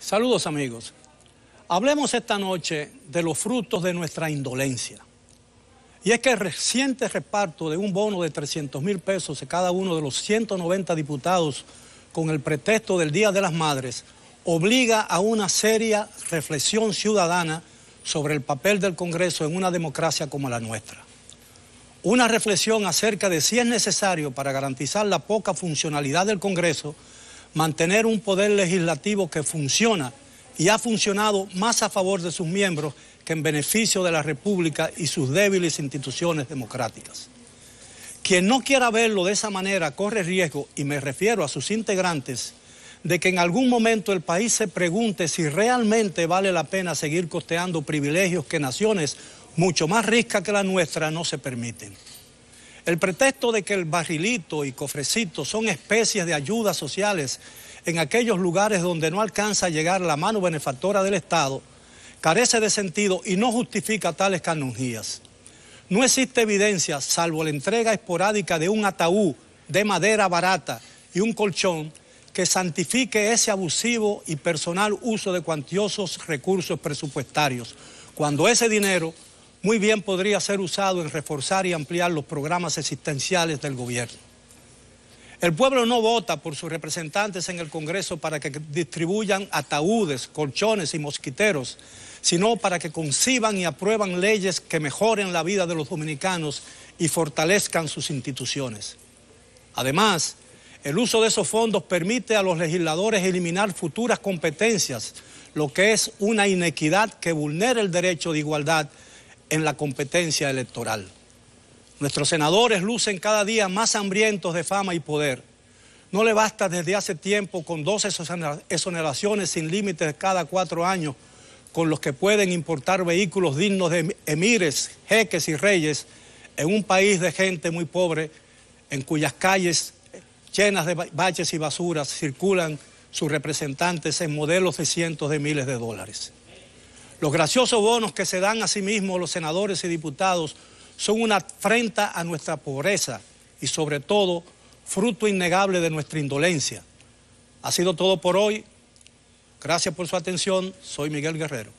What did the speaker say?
Saludos amigos. Hablemos esta noche de los frutos de nuestra indolencia. Y es que el reciente reparto de un bono de 300 mil pesos a cada uno de los 190 diputados con el pretexto del Día de las Madres obliga a una seria reflexión ciudadana sobre el papel del Congreso en una democracia como la nuestra. Una reflexión acerca de si es necesario para garantizar la poca funcionalidad del Congreso mantener un poder legislativo que funciona y ha funcionado más a favor de sus miembros que en beneficio de la República y sus débiles instituciones democráticas. Quien no quiera verlo de esa manera corre riesgo, y me refiero a sus integrantes, de que en algún momento el país se pregunte si realmente vale la pena seguir costeando privilegios que naciones mucho más ricas que la nuestra no se permiten. El pretexto de que el barrilito y cofrecito son especies de ayudas sociales en aquellos lugares donde no alcanza a llegar la mano benefactora del Estado carece de sentido y no justifica tales canonjías. No existe evidencia, salvo la entrega esporádica de un ataúd de madera barata y un colchón, que santifique ese abusivo y personal uso de cuantiosos recursos presupuestarios, cuando ese dinero muy bien podría ser usado en reforzar y ampliar los programas existenciales del gobierno. El pueblo no vota por sus representantes en el Congreso para que distribuyan ataúdes, colchones y mosquiteros, sino para que conciban y aprueban leyes que mejoren la vida de los dominicanos y fortalezcan sus instituciones. Además, el uso de esos fondos permite a los legisladores eliminar futuras competencias, lo que es una inequidad que vulnera el derecho de igualdad en la competencia electoral. Nuestros senadores lucen cada día más hambrientos de fama y poder. No le basta desde hace tiempo con dos exoneraciones sin límites cada cuatro años con los que pueden importar vehículos dignos de emires, jeques y reyes en un país de gente muy pobre en cuyas calles llenas de baches y basuras circulan sus representantes en modelos de cientos de miles de dólares. Los graciosos bonos que se dan a sí mismos los senadores y diputados son una afrenta a nuestra pobreza y sobre todo fruto innegable de nuestra indolencia. Ha sido todo por hoy. Gracias por su atención. Soy Miguel Guerrero.